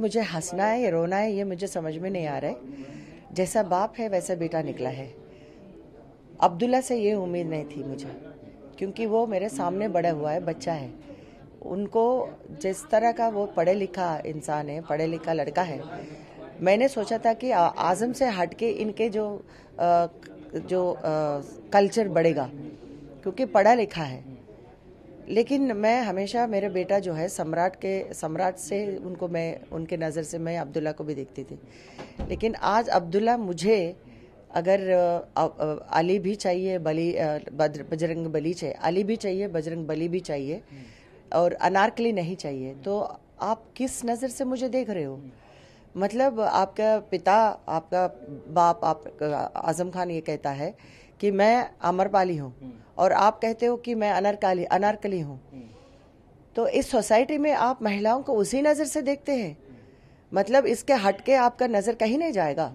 मुझे हंसना है रोना है ये मुझे समझ में नहीं आ रहा है जैसा बाप है वैसा बेटा निकला है अब्दुल्ला से ये उम्मीद नहीं थी मुझे क्योंकि वो मेरे सामने बड़ा हुआ है बच्चा है उनको जिस तरह का वो पढ़े लिखा इंसान है पढ़े लिखा लड़का है मैंने सोचा था कि आज़म से हट के इनके जो जो कल्चर बढ़ेगा क्योंकि पढ़ा लिखा है लेकिन मैं हमेशा मेरे बेटा जो है सम्राट के सम्राट से उनको मैं उनके नज़र से मैं अब्दुल्ला को भी देखती थी लेकिन आज अब्दुल्ला मुझे अगर अली भी चाहिए बली बजरंग बली चाहिए अली भी चाहिए बजरंग बली भी चाहिए और अनारकली नहीं चाहिए तो आप किस नज़र से मुझे देख रहे हो मतलब आपका पिता आपका बाप आप आजम खान ये कहता है कि मैं अमरपाली हूँ हम्म। और आप कहते हो कि मैं अनरकाली अनारकली हूँ हम्म। तो इस सोसाइटी में आप महिलाओं को उसी नज़र से देखते हैं हम्म। मतलब इसके हटके आपका नज़र कहीं नहीं जाएगा